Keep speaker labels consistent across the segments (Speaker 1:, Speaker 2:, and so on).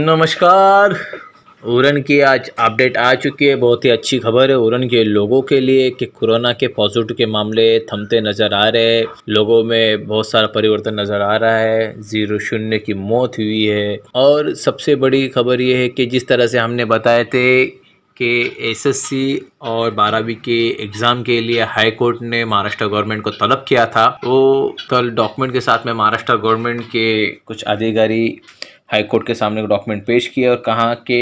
Speaker 1: नमस्कार उरन की आज अपडेट आ चुकी है बहुत ही अच्छी खबर है उरन के लोगों के लिए कि कोरोना के पॉजिटिव के मामले थमते नज़र आ रहे हैं लोगों में बहुत सारा परिवर्तन नज़र आ रहा है जीरो शून्य की मौत हुई है और सबसे बड़ी खबर यह है कि जिस तरह से हमने बताए थे कि एसएससी और बारहवीं के एग्ज़ाम के लिए हाई कोर्ट ने महाराष्ट्र गवर्नमेंट को तलब किया था वो कल डॉक्यूमेंट के साथ में महाराष्ट्र गवर्नमेंट के कुछ अधिकारी हाईकोर्ट के सामने डॉक्यूमेंट पेश किए और कहा कि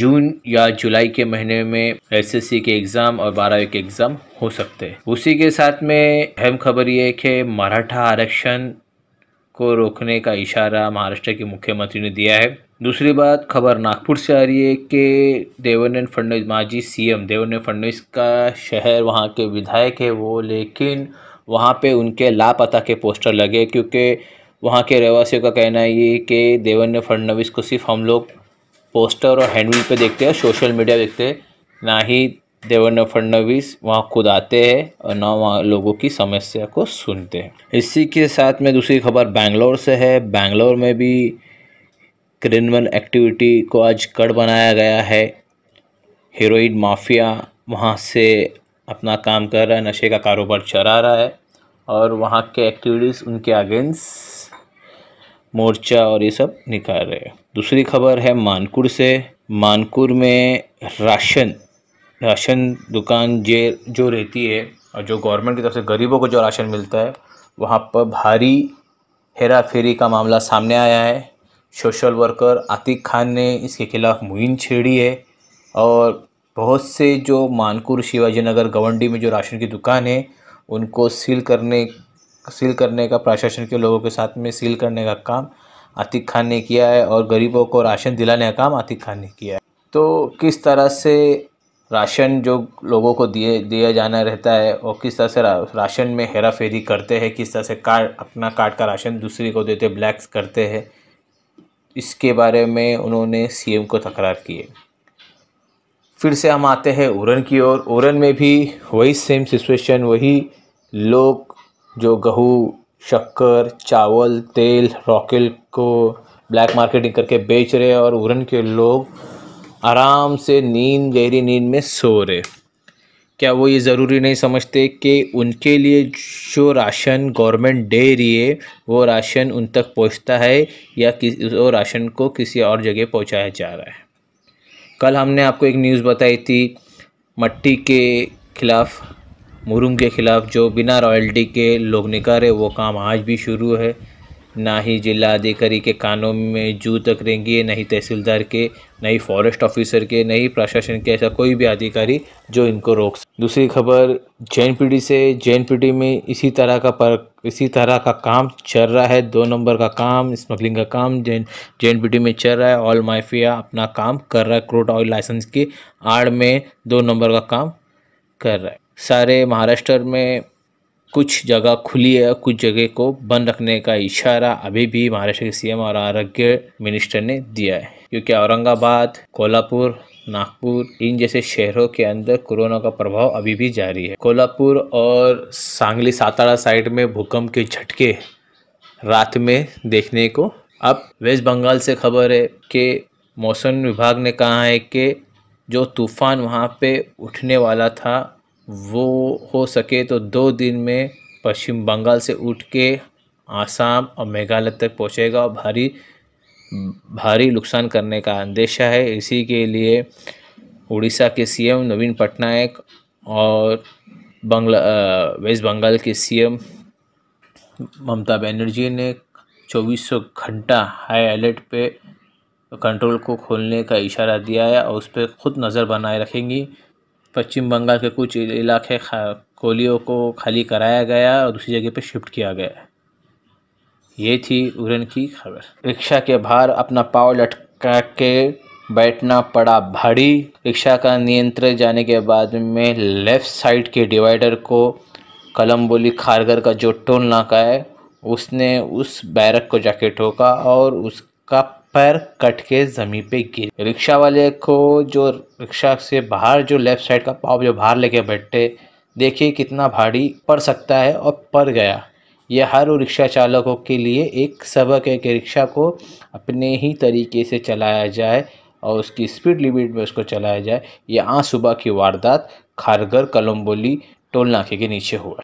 Speaker 1: जून या जुलाई के महीने में एसएससी के एग्ज़ाम और बारहवीं के एग्ज़ाम हो सकते हैं उसी के साथ में अहम खबर ये है कि मराठा आरक्षण को रोकने का इशारा महाराष्ट्र के मुख्यमंत्री ने दिया है दूसरी बात खबर नागपुर से आ रही है कि देवेंद्र फडणवीस माजी सीएम देवेंद्र फडणवीस का शहर वहाँ के विधायक है वो लेकिन वहाँ पे उनके लापता के पोस्टर लगे क्योंकि वहाँ के रहवासियों का कहना ये कि देवेंद्र फडणवीस को सिर्फ हम लोग पोस्टर और हैंडविल पे देखते हैं सोशल मीडिया देखते हैं ना ही देवेंद्र फडणवीस वहाँ खुद आते हैं और ना वहाँ लोगों की समस्या को सुनते हैं इसी के साथ में दूसरी खबर बैंगलोर से है बैंगलोर में भी क्रिमिनल एक्टिविटी को आज कड़ बनाया गया है हीरोइन माफिया वहाँ से अपना काम कर रहा है नशे का कारोबार चला रहा है और वहाँ के एक्टिविटीज़ उनके अगेंस्ट मोर्चा और ये सब निकाल रहे हैं दूसरी खबर है मानकुर से मानकुर में राशन राशन दुकान जे जो रहती है और जो गवर्नमेंट की तरफ से गरीबों को जो राशन मिलता है वहाँ पर भारी हेरा फेरी का मामला सामने आया है सोशल वर्कर आतिक खान ने इसके खिलाफ मुहिम छेड़ी है और बहुत से जो मानकुर शिवाजी नगर गवंडी में जो राशन की दुकान है उनको सील करने सील करने का प्रशासन के लोगों के साथ में सील करने का काम आतिक खान ने किया है और गरीबों को राशन दिलाने का काम आतिक खान ने किया है तो किस तरह से राशन जो लोगों को दिए दिया जाना रहता है और किस तरह से राशन में हेरा फेरी करते हैं किस तरह से कार्ड अपना कार्ड का राशन दूसरे को देते ब्लैक्स करते हैं इसके बारे में उन्होंने सीएम को तकरार की है फिर से हम आते हैं उरन की ओर उरन में भी वही सेम सिचुएशन वही लोग जो गहू शक्कर चावल तेल रॉकेल को ब्लैक मार्केटिंग करके बेच रहे और उरन के लोग आराम से नींद गहरी नींद में सो रहे क्या वो ये ज़रूरी नहीं समझते कि उनके लिए जो राशन गवर्नमेंट दे रही है वो राशन उन तक पहुंचता है या किस वो राशन को किसी और जगह पहुंचाया जा रहा है कल हमने आपको एक न्यूज़ बताई थी मट्टी के ख़िलाफ़ मुरुम के ख़िलाफ़ जो बिना रॉयल्टी के लोग निकारे वो काम आज भी शुरू है ना ही जिला अधिकारी के कानों में जू तक रहेंगी ना ही तहसीलदार के ना ही फॉरेस्ट ऑफिसर के ना ही प्रशासन के ऐसा कोई भी अधिकारी जो इनको रोक दूसरी खबर जे से जे में इसी तरह का पर इसी तरह का काम चल रहा है दो नंबर का काम स्मगलिंग का काम जे जे में चल रहा है ऑल माफिया अपना काम कर रहा है क्रोट ऑयल लाइसेंस की आड़ में दो नंबर का काम कर रहा है सारे महाराष्ट्र में कुछ जगह खुली है कुछ जगह को बंद रखने का इशारा अभी भी महाराष्ट्र के सीएम और आरोग्य मिनिस्टर ने दिया है क्योंकि औरंगाबाद कोल्हापुर नागपुर इन जैसे शहरों के अंदर कोरोना का प्रभाव अभी भी जारी है कोल्हापुर और सांगली सातारा साइड में भूकंप के झटके रात में देखने को अब वेस्ट बंगाल से खबर है कि मौसम विभाग ने कहा है कि जो तूफान वहाँ पे उठने वाला था वो हो सके तो दो दिन में पश्चिम बंगाल से उठ के आसाम और मेघालय तक पहुंचेगा और भारी भारी नुकसान करने का अंदेशा है इसी के लिए उड़ीसा के सीएम नवीन पटनायक और बंगला वेस्ट बंगाल के सीएम ममता बनर्जी ने 2400 घंटा हाई अलर्ट पे कंट्रोल को खोलने का इशारा दिया है और उस पर खुद नज़र बनाए रखेंगी पश्चिम बंगाल के कुछ इलाके कोलियों को खाली कराया गया और दूसरी जगह पर शिफ्ट किया गया ये थी उड़न की खबर रिक्शा के बाहर अपना पाव लटका के बैठना पड़ा भारी रिक्शा का नियंत्रण जाने के बाद में लेफ़्ट साइड के डिवाइडर को कलम बोली खारगर का जो टोल नाका है उसने उस बैरक को जाके ठोका और उस पैर कट के ज़मीन पे गिर रिक्शा वाले को जो रिक्शा से बाहर जो लेफ्ट साइड का पाव जो बाहर लेके बैठे देखिए कितना भारी पड़ सकता है और पड़ गया यह हर रिक्शा चालकों के लिए एक सबक है कि रिक्शा को अपने ही तरीके से चलाया जाए और उसकी स्पीड लिमिट में उसको चलाया जाए यह आज सुबह की वारदात खारगर कलम्बोली टोल नाके के नीचे हुआ